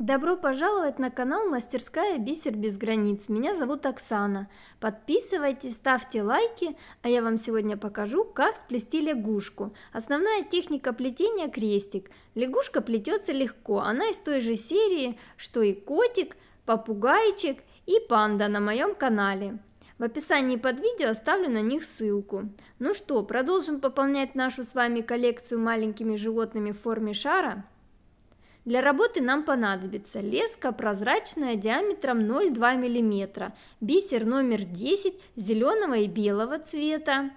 Добро пожаловать на канал Мастерская Бисер без границ. Меня зовут Оксана. Подписывайтесь, ставьте лайки, а я вам сегодня покажу, как сплести лягушку. Основная техника плетения – крестик. Лягушка плетется легко, она из той же серии, что и котик, попугайчик и панда на моем канале. В описании под видео оставлю на них ссылку. Ну что, продолжим пополнять нашу с вами коллекцию маленькими животными в форме шара – для работы нам понадобится леска прозрачная диаметром 0,2 мм, бисер номер 10 зеленого и белого цвета,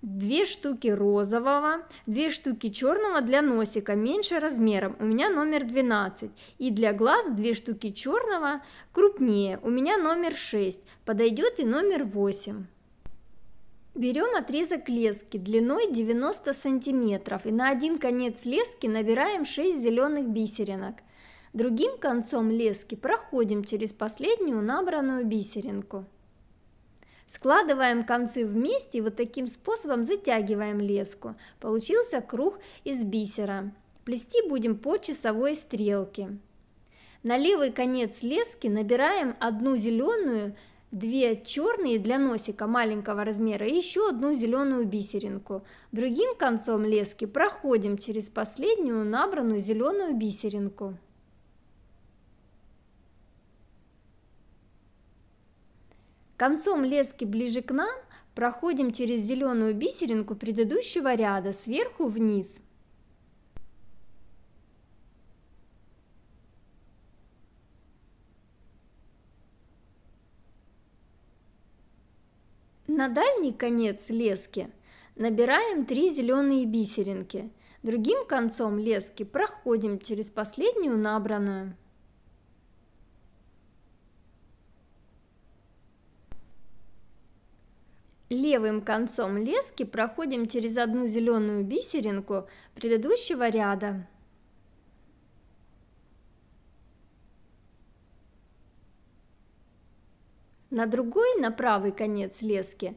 две штуки розового, две штуки черного для носика, меньше размером, у меня номер 12. И для глаз две штуки черного крупнее, у меня номер 6, подойдет и номер 8. Берем отрезок лески длиной 90 сантиметров и на один конец лески набираем 6 зеленых бисеринок. Другим концом лески проходим через последнюю набранную бисеринку. Складываем концы вместе и вот таким способом затягиваем леску. Получился круг из бисера. Плести будем по часовой стрелке. На левый конец лески набираем одну зеленую две черные для носика маленького размера и еще одну зеленую бисеринку. Другим концом лески проходим через последнюю набранную зеленую бисеринку. Концом лески ближе к нам проходим через зеленую бисеринку предыдущего ряда сверху вниз – На дальний конец лески набираем 3 зеленые бисеринки. Другим концом лески проходим через последнюю набранную. Левым концом лески проходим через одну зеленую бисеринку предыдущего ряда. На другой, на правый конец лески,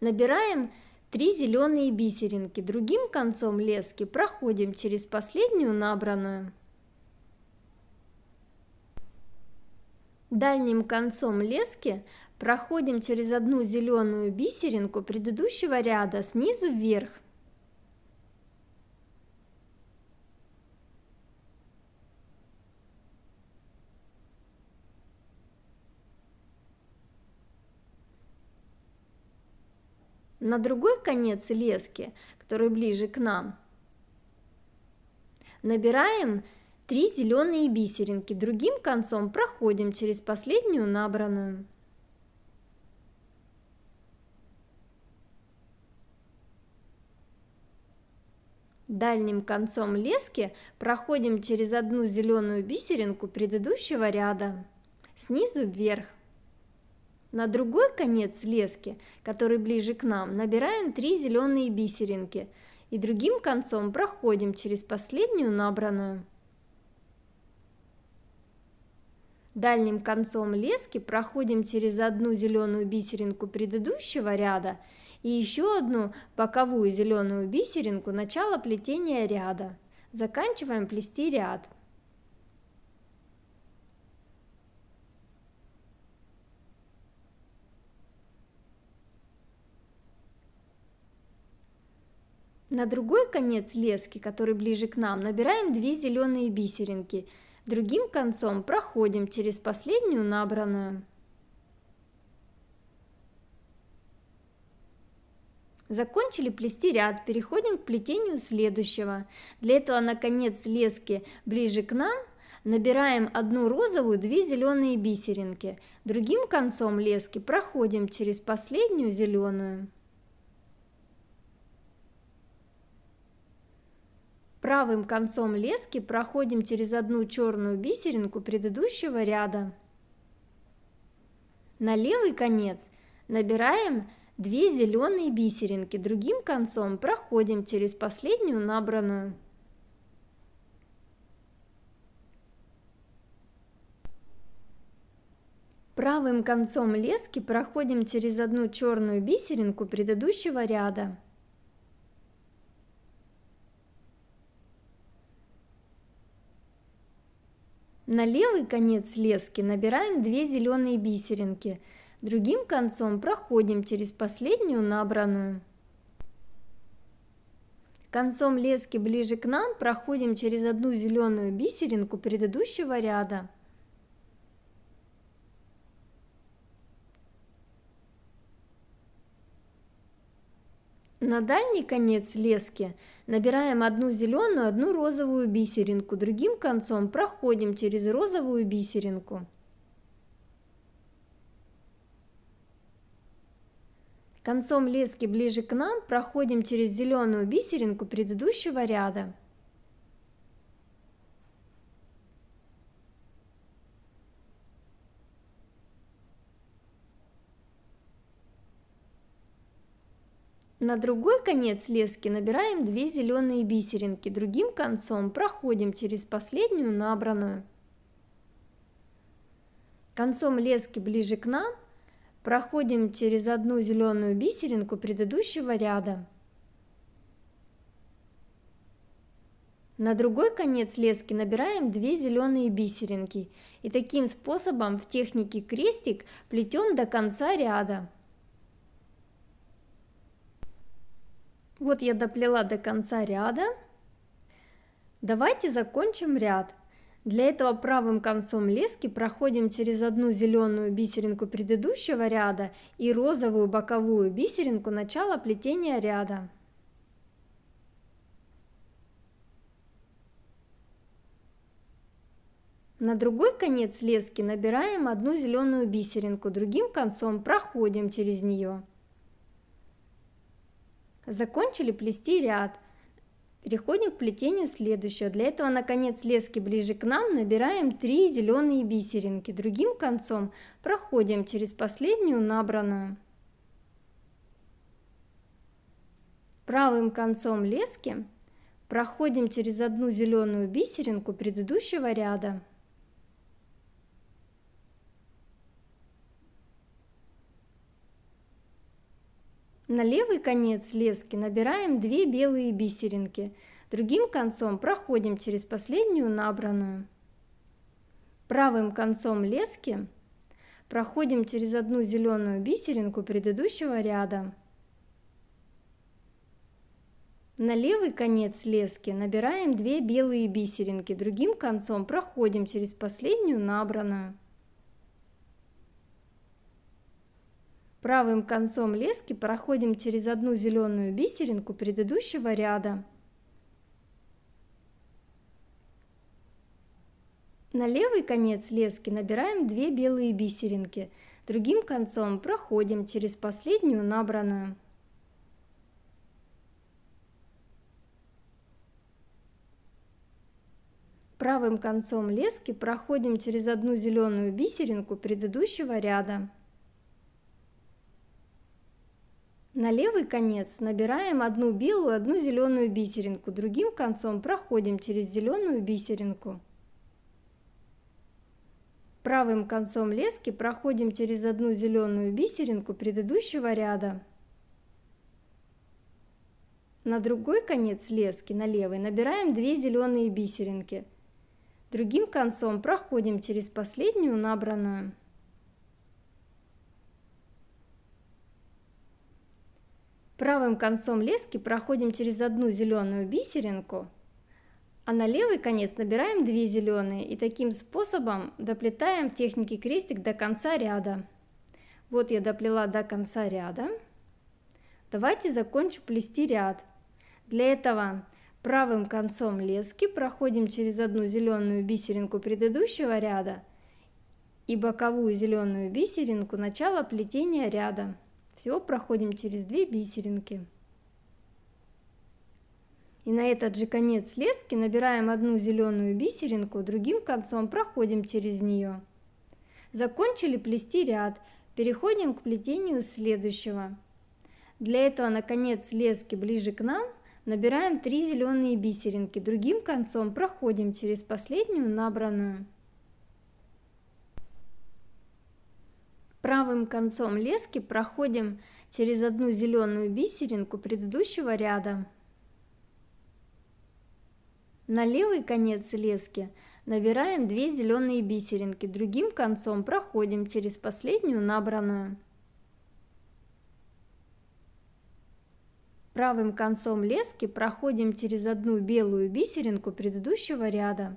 набираем 3 зеленые бисеринки. Другим концом лески проходим через последнюю набранную. Дальним концом лески проходим через одну зеленую бисеринку предыдущего ряда снизу вверх. на другой конец лески, который ближе к нам, набираем три зеленые бисеринки, другим концом проходим через последнюю набранную. Дальним концом лески проходим через одну зеленую бисеринку предыдущего ряда, снизу вверх. На другой конец лески, который ближе к нам, набираем три зеленые бисеринки и другим концом проходим через последнюю набранную. Дальним концом лески проходим через одну зеленую бисеринку предыдущего ряда и еще одну боковую зеленую бисеринку начала плетения ряда. Заканчиваем плести ряд. На другой конец лески, который ближе к нам, набираем две зеленые бисеринки. Другим концом проходим через последнюю набранную. Закончили плести ряд, переходим к плетению следующего. Для этого на конец лески ближе к нам набираем одну розовую, две зеленые бисеринки. Другим концом лески проходим через последнюю зеленую. Правым концом лески проходим через одну черную бисеринку предыдущего ряда. На левый конец набираем две зеленые бисеринки, другим концом проходим через последнюю набранную. Правым концом лески проходим через одну черную бисеринку предыдущего ряда. На левый конец лески набираем две зеленые бисеринки, другим концом проходим через последнюю набранную. Концом лески ближе к нам проходим через одну зеленую бисеринку предыдущего ряда. На дальний конец лески набираем одну зеленую, одну розовую бисеринку. Другим концом проходим через розовую бисеринку. Концом лески ближе к нам проходим через зеленую бисеринку предыдущего ряда. На другой конец лески набираем две зеленые бисеринки, другим концом проходим через последнюю набранную. Концом лески ближе к нам проходим через одну зеленую бисеринку предыдущего ряда. На другой конец лески набираем две зеленые бисеринки и таким способом в технике крестик плетем до конца ряда. Вот я доплела до конца ряда. Давайте закончим ряд. Для этого правым концом лески проходим через одну зеленую бисеринку предыдущего ряда и розовую боковую бисеринку начала плетения ряда. На другой конец лески набираем одну зеленую бисеринку, другим концом проходим через нее. Закончили плести ряд. Переходим к плетению следующего. Для этого на конец лески ближе к нам набираем 3 зеленые бисеринки. Другим концом проходим через последнюю набранную. Правым концом лески проходим через одну зеленую бисеринку предыдущего ряда. На левый конец лески набираем 2 белые бисеринки, другим концом проходим через последнюю набранную. Правым концом лески проходим через одну зеленую бисеринку предыдущего ряда. На левый конец лески набираем 2 белые бисеринки, другим концом проходим через последнюю набранную. Правым концом лески проходим через одну зеленую бисеринку предыдущего ряда. На левый конец лески набираем 2 белые бисеринки, другим концом проходим через последнюю набранную. Правым концом лески проходим через одну зеленую бисеринку предыдущего ряда. На левый конец набираем одну белую, одну зеленую бисеринку. Другим концом проходим через зеленую бисеринку. Правым концом лески проходим через одну зеленую бисеринку предыдущего ряда. На другой конец лески, на левый, набираем 2 зеленые бисеринки. Другим концом проходим через последнюю набранную. Правым концом лески проходим через одну зеленую бисеринку, а на левый конец набираем две зеленые и таким способом доплетаем в технике крестик до конца ряда. Вот я доплела до конца ряда. Давайте закончу плести ряд. Для этого правым концом лески проходим через одну зеленую бисеринку предыдущего ряда и боковую зеленую бисеринку начала плетения ряда. Всего проходим через две бисеринки. И на этот же конец лески набираем одну зеленую бисеринку, другим концом проходим через нее. Закончили плести ряд, переходим к плетению следующего. Для этого на конец лески ближе к нам набираем три зеленые бисеринки, другим концом проходим через последнюю набранную. Правым концом лески проходим через одну зеленую бисеринку предыдущего ряда. На левый конец лески набираем 2 зеленые бисеринки, другим концом проходим через последнюю набранную. Правым концом лески проходим через одну белую бисеринку предыдущего ряда.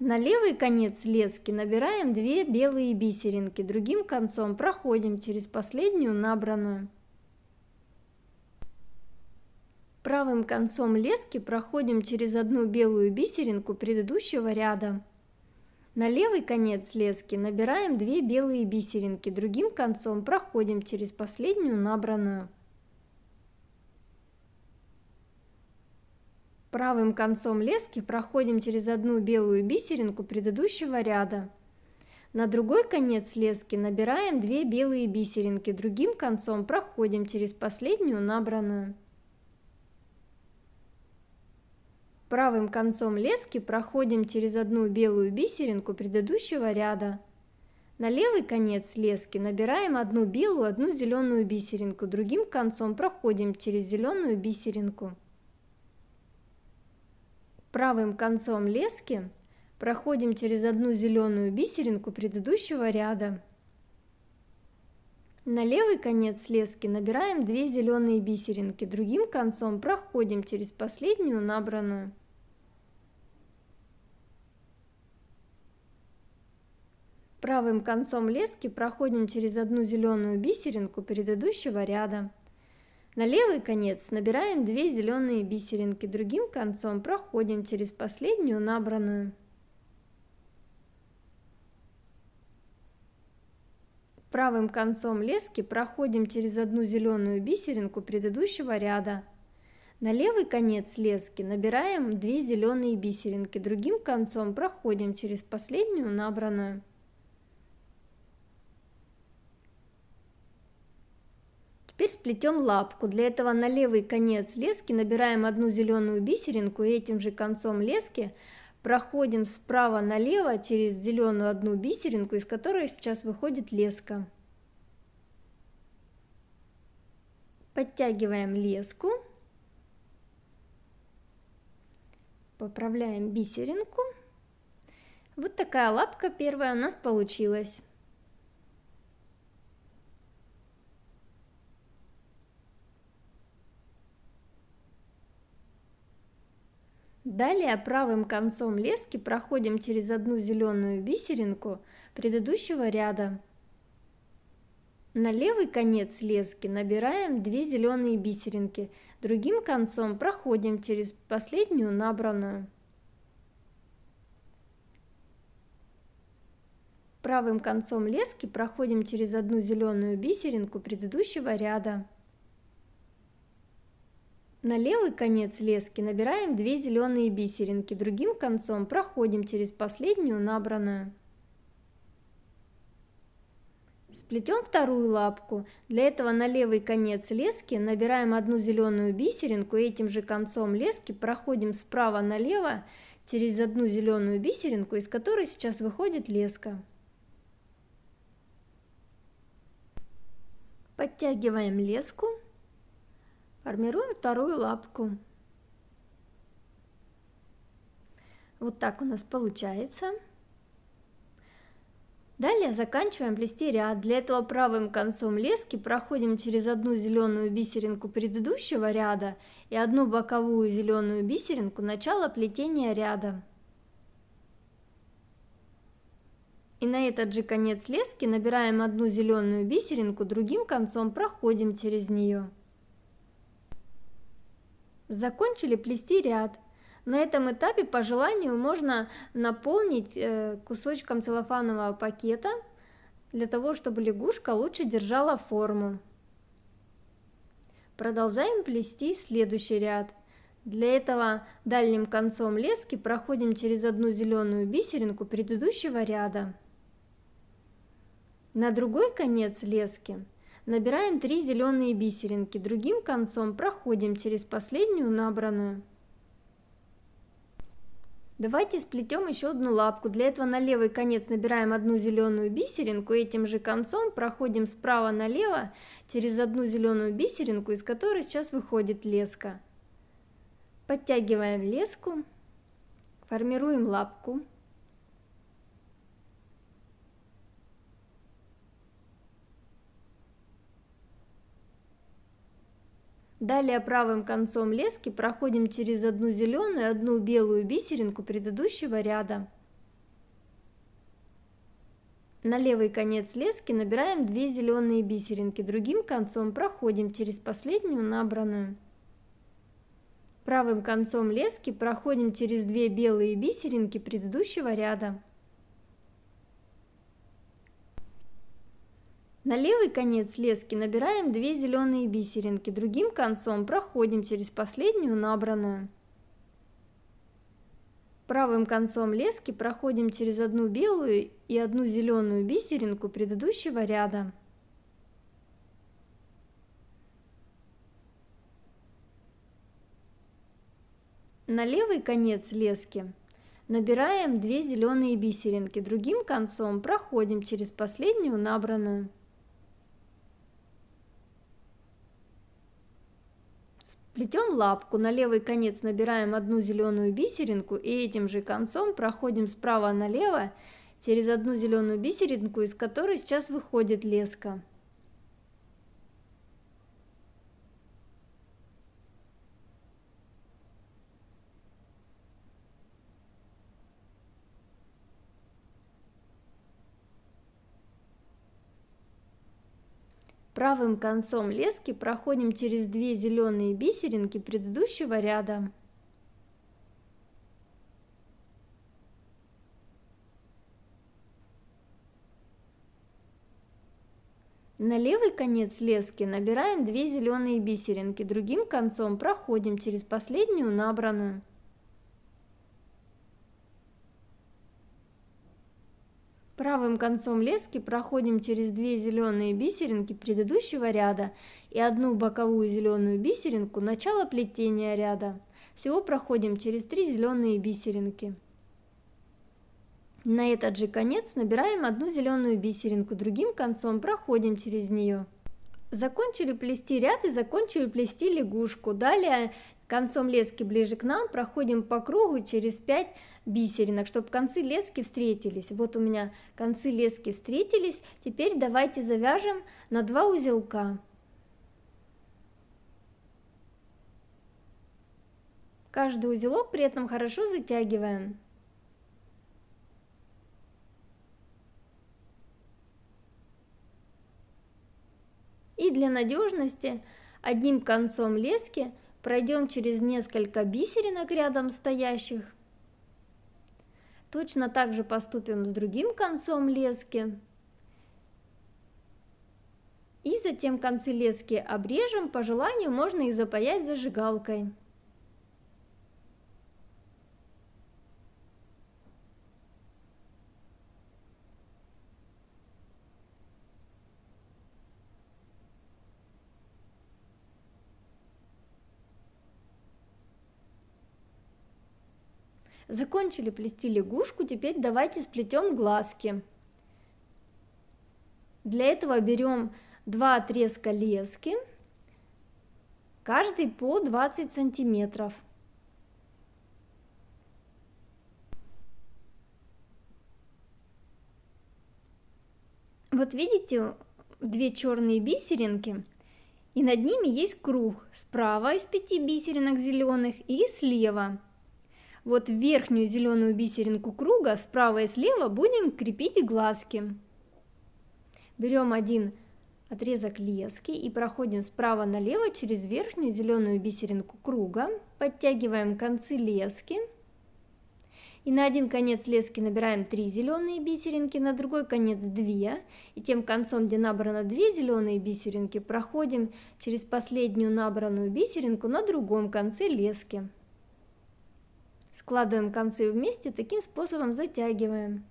На левый конец лески набираем 2 белые бисеринки, другим концом проходим через последнюю набранную. Правым концом лески проходим через одну белую бисеринку предыдущего ряда. На левый конец лески набираем 2 белые бисеринки, другим концом проходим через последнюю набранную. Правым концом лески проходим через одну белую бисеринку предыдущего ряда. На другой конец лески набираем 2 белые бисеринки, другим концом проходим через последнюю набранную. Правым концом лески проходим через одну белую бисеринку предыдущего ряда. На левый конец лески набираем одну белую, одну зеленую бисеринку, другим концом проходим через зеленую бисеринку. Правым концом лески проходим через одну зеленую бисеринку предыдущего ряда. На левый конец лески набираем 2 зеленые бисеринки, другим концом проходим через последнюю набранную. Правым концом лески проходим через одну зеленую бисеринку предыдущего ряда. На левый конец набираем 2 зеленые бисеринки, другим концом проходим через последнюю набранную. Правым концом лески проходим через одну зеленую бисеринку предыдущего ряда. На левый конец лески набираем 2 зеленые бисеринки, другим концом проходим через последнюю набранную. сплетем лапку. Для этого на левый конец лески набираем одну зеленую бисеринку и этим же концом лески проходим справа налево через зеленую одну бисеринку, из которой сейчас выходит леска. Подтягиваем леску. Поправляем бисеринку. Вот такая лапка первая у нас получилась. Далее правым концом лески проходим через одну зеленую бисеринку предыдущего ряда. На левый конец лески набираем 2 зеленые бисеринки, другим концом проходим через последнюю набранную. Правым концом лески проходим через одну зеленую бисеринку предыдущего ряда. На левый конец лески набираем 2 зеленые бисеринки, другим концом проходим через последнюю набранную. Сплетем вторую лапку. Для этого на левый конец лески набираем одну зеленую бисеринку и этим же концом лески проходим справа налево через одну зеленую бисеринку, из которой сейчас выходит леска. Подтягиваем леску Формируем вторую лапку. Вот так у нас получается. Далее заканчиваем плести ряд. Для этого правым концом лески проходим через одну зеленую бисеринку предыдущего ряда и одну боковую зеленую бисеринку начала плетения ряда. И на этот же конец лески набираем одну зеленую бисеринку, другим концом проходим через нее. Закончили плести ряд. На этом этапе по желанию можно наполнить э, кусочком целлофанового пакета, для того, чтобы лягушка лучше держала форму. Продолжаем плести следующий ряд. Для этого дальним концом лески проходим через одну зеленую бисеринку предыдущего ряда. На другой конец лески Набираем 3 зеленые бисеринки, другим концом проходим через последнюю набранную. Давайте сплетем еще одну лапку. Для этого на левый конец набираем одну зеленую бисеринку, этим же концом проходим справа налево через одну зеленую бисеринку, из которой сейчас выходит леска. Подтягиваем леску, формируем лапку. Далее правым концом лески проходим через одну зеленую и одну белую бисеринку предыдущего ряда. На левый конец лески набираем 2 зеленые бисеринки, другим концом проходим через последнюю набранную. Правым концом лески проходим через 2 белые бисеринки предыдущего ряда. На левый конец лески набираем две зеленые бисеринки, другим концом проходим через последнюю набранную. Правым концом лески проходим через одну белую и одну зеленую бисеринку предыдущего ряда. На левый конец лески набираем две зеленые бисеринки, другим концом проходим через последнюю набранную. Плетем лапку, на левый конец набираем одну зеленую бисеринку и этим же концом проходим справа налево через одну зеленую бисеринку, из которой сейчас выходит леска. Правым концом лески проходим через две зеленые бисеринки предыдущего ряда. На левый конец лески набираем 2 зеленые бисеринки, другим концом проходим через последнюю набранную. Первым концом лески проходим через две зеленые бисеринки предыдущего ряда и одну боковую зеленую бисеринку начала плетения ряда. Всего проходим через три зеленые бисеринки. На этот же конец набираем одну зеленую бисеринку, другим концом проходим через нее. Закончили плести ряд и закончили плести лягушку. Далее Концом лески ближе к нам проходим по кругу через 5 бисеринок, чтобы концы лески встретились. Вот у меня концы лески встретились. Теперь давайте завяжем на 2 узелка. Каждый узелок при этом хорошо затягиваем. И для надежности одним концом лески Пройдем через несколько бисеринок рядом стоящих. Точно так же поступим с другим концом лески. И затем концы лески обрежем, по желанию можно их запаять зажигалкой. Закончили плести лягушку, теперь давайте сплетем глазки. Для этого берем два отрезка лески, каждый по 20 сантиметров. Вот видите, две черные бисеринки, и над ними есть круг справа из пяти бисеринок зеленых и слева вот верхнюю зеленую бисеринку круга справа и слева будем крепить глазки. Берем один отрезок лески и проходим справа налево через верхнюю зеленую бисеринку круга, подтягиваем концы лески и на один конец лески набираем 3 зеленые бисеринки, на другой конец 2 и тем концом, где набрано 2 зеленые бисеринки, проходим через последнюю набранную бисеринку на другом конце лески. Складываем концы вместе, таким способом затягиваем.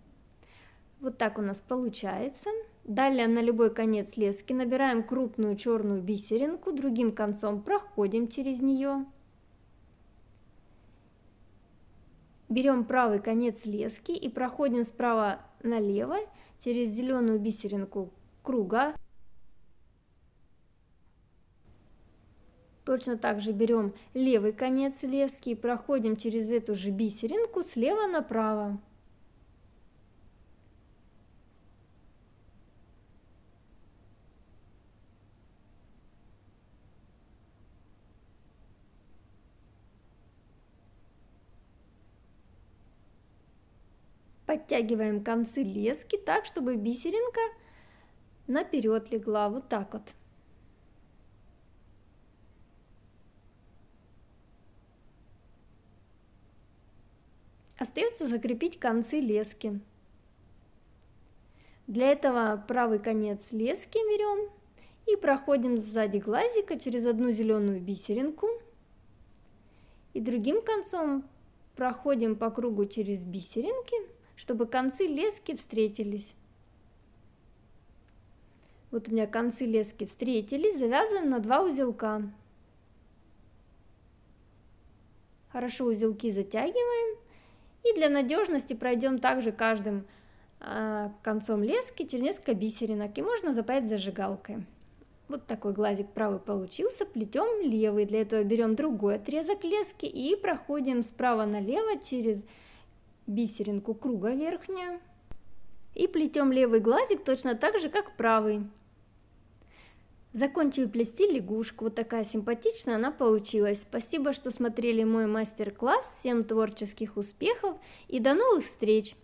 Вот так у нас получается. Далее на любой конец лески набираем крупную черную бисеринку, другим концом проходим через нее. Берем правый конец лески и проходим справа налево через зеленую бисеринку круга. Точно так же берем левый конец лески и проходим через эту же бисеринку слева направо. Подтягиваем концы лески так, чтобы бисеринка наперед легла, вот так вот. Остается закрепить концы лески. Для этого правый конец лески берем и проходим сзади глазика через одну зеленую бисеринку. И другим концом проходим по кругу через бисеринки, чтобы концы лески встретились. Вот у меня концы лески встретились, завязываем на два узелка. Хорошо узелки затягиваем и для надежности пройдем также каждым э, концом лески через несколько бисеринок, и можно запаять зажигалкой. Вот такой глазик правый получился, плетем левый, для этого берем другой отрезок лески и проходим справа налево через бисеринку круга верхнюю. И плетем левый глазик точно так же, как правый. Закончив плести лягушку, вот такая симпатичная она получилась. Спасибо, что смотрели мой мастер-класс, всем творческих успехов и до новых встреч!